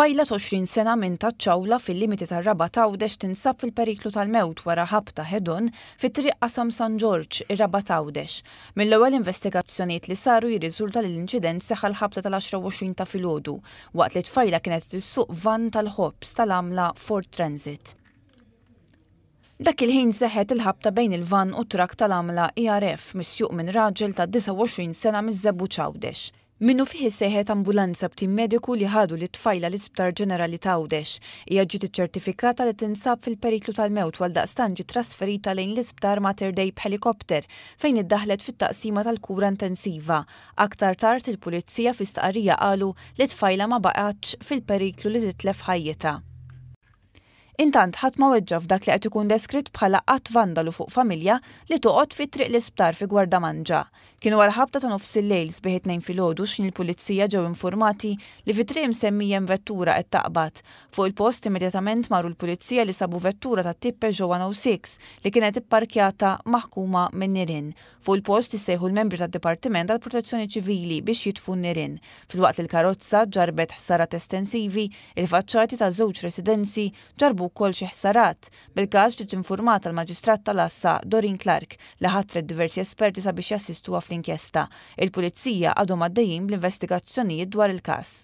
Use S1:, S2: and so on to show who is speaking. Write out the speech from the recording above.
S1: Fajla 20 sena minn taċċawla fil-limiti tar-raba tawdex tinsab fil-periklu tal-mewt wara ħabta hedon fit-triq qasam San George ir-raba tawdex. Mill-ewwel investigazzjonijiet li saru jirriżulta li l-inċident seħħa l-ħabta tal-20 ta' filgħodu waqt li tfajla kienet tissuq van tal-ħobs tal-għamla Ford Transit. Dak il-ħin seħet il-ħabta bejn il-van u trak tal-għamla IRF e misjuq minn raġel ta' 29 sena miż-żebu ċawdex. Minnu fih seħet ambulanza b'tim mediku li ħadu li tfajla l-Isptar Ġenerali Tawdex. Hija ġiet iċċertifikata li tinsab fil-periklu tal-mewt għal daqstan ġi trasferita lejn l-Isptar Mater Dei b'helikopter fejn iddaħlet fit-taqsima tal-kura intensiva. Aktar tard il-pulizija fi stqarrija qalu li tfajla ma baqgħetx fil-periklu li titlef ħajjeta. Intant ħadd ma weġġa f'dak li qed ikun deskritt bħala qatt vandalu fuq familja li toqgħod fi triq l-isptar fi Gwarda Manġa. Kienu għal ħabta ta' nofs il-lejl sbiħ tnejn filgħodu xin il-pulizija ġew informati li fi triq msemmijem vettura qed taqbad. Fuq il-post immedjatament maru l-pulizija li sabu vettura ta' tippe ġewwa 06 li kienet ipparkjata maħkuma minn nirin. Fuq il-post issejħu l-membri tad-Dipartiment tal-Protezzjoni Ċivili biex jitfu nirin. Filwaqt il-karozza ġarbet ħsarat estensivi, il-faċċati ta' żewġ residenzi ġarbu wkoll xi ħsarat bil-każ ġiet infurmata l-Maġistrat tal-Assa Dorin Clark li ħatret diversi esperti sabiex jassistuha fl-inkjesta. Il-Pulizija għadhom għaddejjin bl-investigazzjonijiet dwar il-każ.